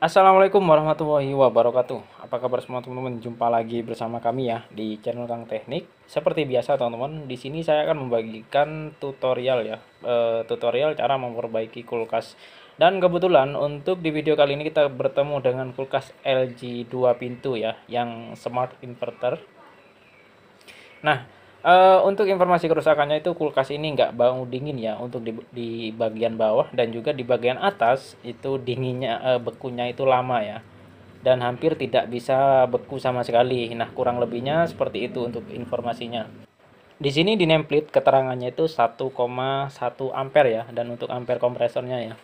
Assalamualaikum warahmatullahi wabarakatuh Apa kabar semua teman-teman Jumpa lagi bersama kami ya di channel Kang Teknik Seperti biasa teman-teman di sini saya akan membagikan tutorial ya e, Tutorial cara memperbaiki kulkas Dan kebetulan untuk di video kali ini kita bertemu dengan kulkas LG 2 pintu ya Yang smart inverter Nah Uh, untuk informasi kerusakannya itu kulkas ini nggak bau dingin ya untuk di, di bagian bawah dan juga di bagian atas itu dinginnya uh, bekunya itu lama ya dan hampir tidak bisa beku sama sekali. Nah kurang lebihnya seperti itu untuk informasinya. Di sini di nameplate keterangannya itu 1,1 ampere ya dan untuk ampere kompresornya ya.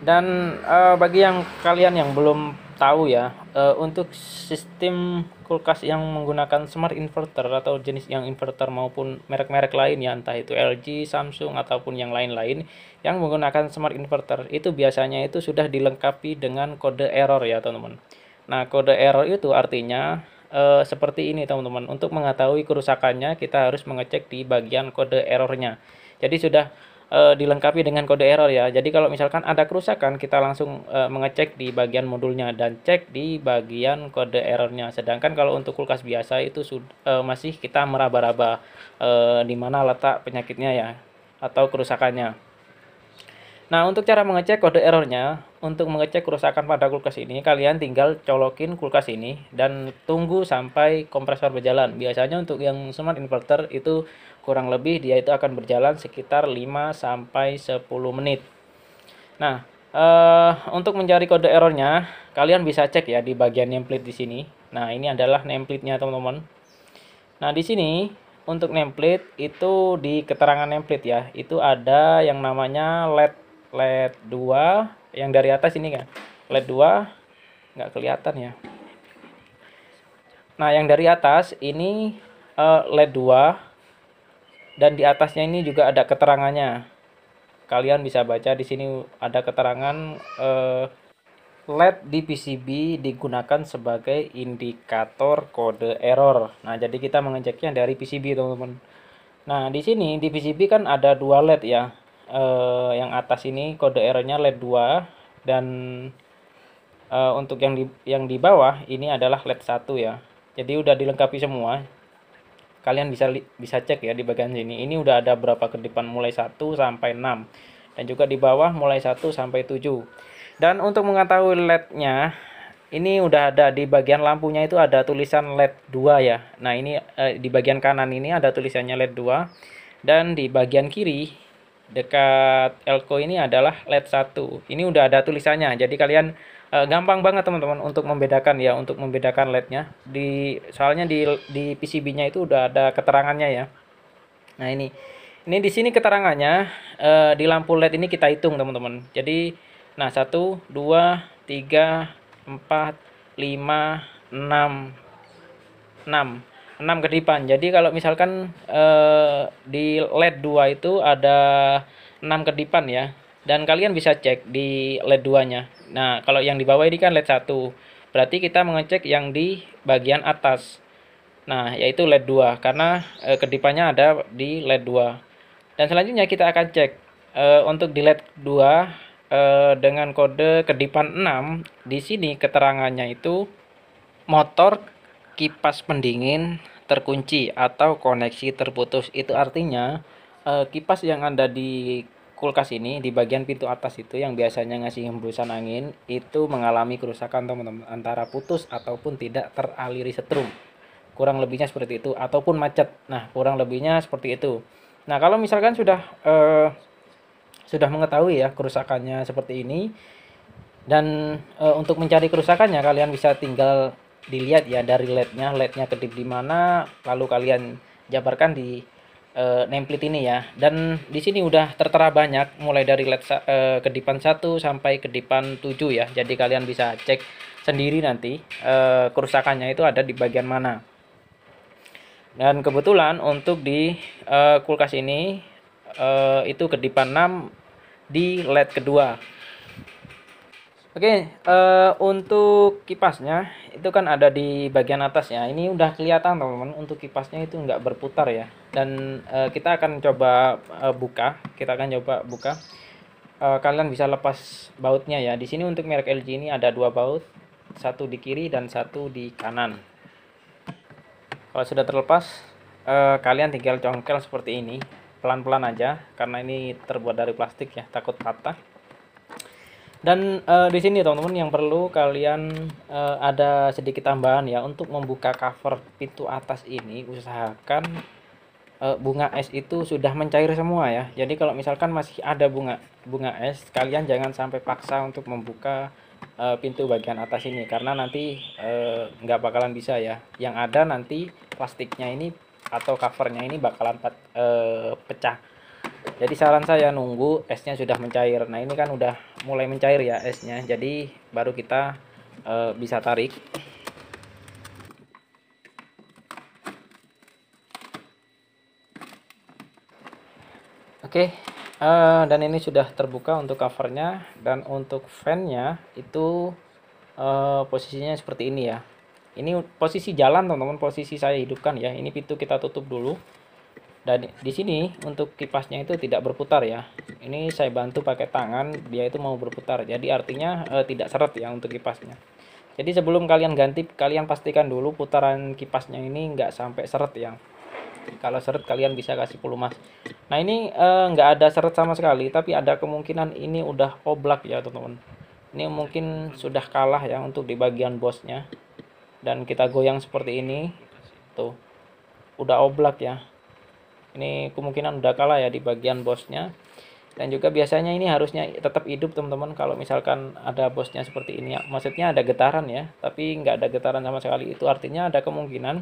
Dan uh, bagi yang kalian yang belum tahu ya uh, untuk sistem kulkas yang menggunakan smart inverter atau jenis yang inverter maupun merek-merek lain ya entah itu LG, Samsung ataupun yang lain-lain yang menggunakan smart inverter itu biasanya itu sudah dilengkapi dengan kode error ya teman-teman. Nah, kode error itu artinya uh, seperti ini teman-teman. Untuk mengetahui kerusakannya kita harus mengecek di bagian kode errornya. Jadi sudah Eh, dilengkapi dengan kode error ya. Jadi kalau misalkan ada kerusakan, kita langsung e, mengecek di bagian modulnya dan cek di bagian kode errornya. Sedangkan kalau untuk kulkas biasa itu e, masih kita meraba-raba e, di mana letak penyakitnya ya atau kerusakannya. Nah, untuk cara mengecek kode errornya, untuk mengecek kerusakan pada kulkas ini, kalian tinggal colokin kulkas ini dan tunggu sampai kompresor berjalan. Biasanya untuk yang smart inverter itu kurang lebih dia itu akan berjalan sekitar 5 sampai 10 menit. Nah, eh, untuk mencari kode errornya, kalian bisa cek ya di bagian nameplate di sini. Nah, ini adalah nameplate-nya, teman-teman. Nah, di sini untuk nameplate itu di keterangan nameplate ya, itu ada yang namanya LED LED 2 yang dari atas ini kan LED 2 nggak kelihatan ya nah yang dari atas ini uh, eh, LED 2 dan di atasnya ini juga ada keterangannya kalian bisa baca di sini ada keterangan uh, eh, LED di PCB digunakan sebagai indikator kode error. Nah, jadi kita mengeceknya dari PCB, teman-teman. Nah, di sini di PCB kan ada dua LED ya eh, yang atas ini kode errornya LED 2 dan eh, untuk yang di yang di bawah ini adalah LED 1 ya. Jadi udah dilengkapi semua. Kalian bisa bisa cek ya di bagian sini. Ini udah ada berapa kedipan mulai 1 sampai 6 dan juga di bawah mulai 1 sampai 7. Dan untuk mengetahui LED-nya ini udah ada di bagian lampunya itu ada tulisan LED 2 ya. Nah, ini eh, di bagian kanan ini ada tulisannya LED 2 dan di bagian kiri dekat elko ini adalah led 1 ini udah ada tulisannya jadi kalian e, gampang banget teman-teman untuk membedakan ya untuk membedakan LED-nya. di soalnya di di PCB nya itu udah ada keterangannya ya nah ini ini di sini keterangannya e, di lampu led ini kita hitung teman-teman jadi nah 1 2 3 4 5 6 6 6 kedipan. Jadi kalau misalkan eh, di LED 2 itu ada 6 kedipan ya. Dan kalian bisa cek di LED 2-nya. Nah, kalau yang di bawah ini kan LED 1. Berarti kita mengecek yang di bagian atas. Nah, yaitu LED 2 karena eh, kedipannya ada di LED 2. Dan selanjutnya kita akan cek eh, untuk di LED 2 eh, dengan kode kedipan 6 di sini keterangannya itu motor kipas pendingin terkunci atau koneksi terputus. Itu artinya uh, kipas yang ada di kulkas ini di bagian pintu atas itu yang biasanya ngasih hembusan angin itu mengalami kerusakan teman-teman antara putus ataupun tidak teraliri setrum kurang lebihnya seperti itu ataupun macet nah kurang lebihnya seperti itu nah kalau misalkan sudah uh, sudah mengetahui ya kerusakannya seperti ini dan e, untuk mencari kerusakannya kalian bisa tinggal dilihat ya dari LED-nya, LED-nya kedip di mana, lalu kalian jabarkan di e, nameplate ini ya. Dan di sini udah tertera banyak mulai dari LED e, kedipan 1 sampai kedipan 7 ya. Jadi kalian bisa cek sendiri nanti e, kerusakannya itu ada di bagian mana. Dan kebetulan untuk di kulkas ini itu kedipan 6 di LED kedua Oke, uh, untuk kipasnya itu kan ada di bagian atas ya. Ini udah kelihatan teman-teman untuk kipasnya itu nggak berputar ya. Dan uh, kita akan coba uh, buka, kita akan coba buka. Uh, kalian bisa lepas bautnya ya. Di sini untuk merek LG ini ada dua baut, satu di kiri dan satu di kanan. Kalau sudah terlepas, uh, kalian tinggal congkel seperti ini, pelan-pelan aja karena ini terbuat dari plastik ya, takut patah dan uh, di sini teman-teman yang perlu kalian uh, ada sedikit tambahan ya untuk membuka cover pintu atas ini usahakan uh, bunga es itu sudah mencair semua ya. Jadi kalau misalkan masih ada bunga bunga es, kalian jangan sampai paksa untuk membuka uh, pintu bagian atas ini karena nanti uh, nggak bakalan bisa ya. Yang ada nanti plastiknya ini atau covernya ini bakalan pet, uh, pecah. Jadi saran saya nunggu esnya sudah mencair. Nah ini kan udah mulai mencair ya esnya jadi baru kita e, bisa tarik Oke, e, dan ini sudah terbuka untuk covernya dan untuk fannya itu e, posisinya seperti ini ya. Ini posisi jalan teman-teman, posisi saya hidupkan ya. Ini pintu kita tutup dulu. Dan di sini untuk kipasnya itu tidak berputar ya ini saya bantu pakai tangan dia itu mau berputar jadi artinya e, tidak seret ya untuk kipasnya jadi sebelum kalian ganti kalian pastikan dulu putaran kipasnya ini nggak sampai seret ya kalau seret kalian bisa kasih pelumas nah ini eh, nggak ada seret sama sekali tapi ada kemungkinan ini udah oblak ya teman-teman ini mungkin sudah kalah ya untuk di bagian bosnya dan kita goyang seperti ini tuh udah oblak ya ini kemungkinan udah kalah ya di bagian bosnya dan juga biasanya ini harusnya tetap hidup teman-teman kalau misalkan ada bosnya seperti ini ya maksudnya ada getaran ya tapi nggak ada getaran sama sekali itu artinya ada kemungkinan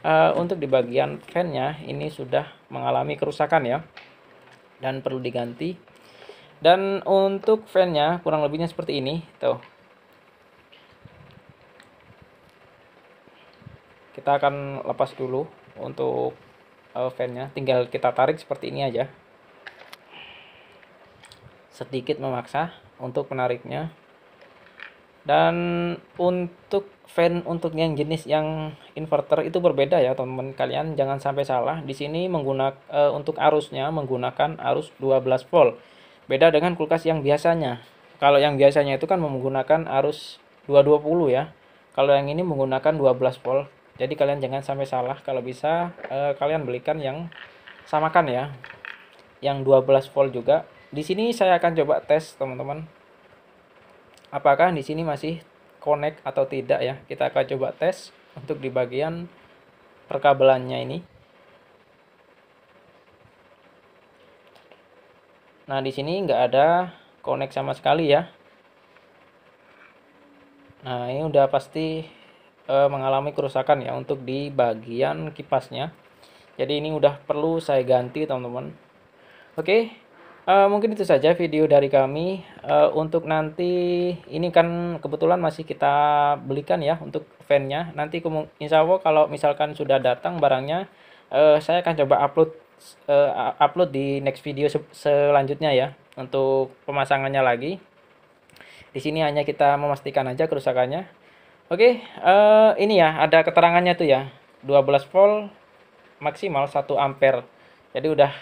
uh, untuk di bagian fannya ini sudah mengalami kerusakan ya dan perlu diganti dan untuk fannya kurang lebihnya seperti ini tuh kita akan lepas dulu untuk uh, fannya tinggal kita tarik seperti ini aja sedikit memaksa untuk menariknya dan untuk fan untuk yang jenis yang inverter itu berbeda ya teman-teman kalian jangan sampai salah di sini menggunakan uh, eh, untuk arusnya menggunakan arus 12 volt beda dengan kulkas yang biasanya kalau yang biasanya itu kan menggunakan arus 220 ya kalau yang ini menggunakan 12 volt jadi kalian jangan sampai salah kalau bisa uh, kalian belikan yang samakan ya yang 12 volt juga di sini saya akan coba tes teman-teman. Apakah di sini masih connect atau tidak ya. Kita akan coba tes untuk di bagian perkabelannya ini. Nah, di sini nggak ada connect sama sekali ya. Nah, ini udah pasti e, mengalami kerusakan ya untuk di bagian kipasnya. Jadi ini udah perlu saya ganti, teman-teman. Oke uh, mungkin itu saja video dari kami uh, untuk nanti ini kan kebetulan masih kita belikan ya untuk fannya nanti insya Allah kalau misalkan sudah datang barangnya uh, saya akan coba upload uh, upload di next video se selanjutnya ya untuk pemasangannya lagi di sini hanya kita memastikan aja kerusakannya oke okay, uh, ini ya ada keterangannya tuh ya 12 volt maksimal 1 ampere jadi udah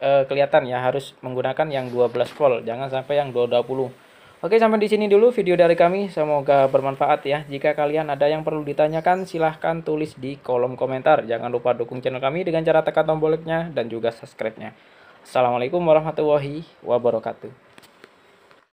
eh, kelihatan ya harus menggunakan yang 12 volt jangan sampai yang 220 Oke sampai di sini dulu video dari kami semoga bermanfaat ya jika kalian ada yang perlu ditanyakan silahkan tulis di kolom komentar jangan lupa dukung channel kami dengan cara tekan tombol like-nya dan juga subscribe-nya Assalamualaikum warahmatullahi wabarakatuh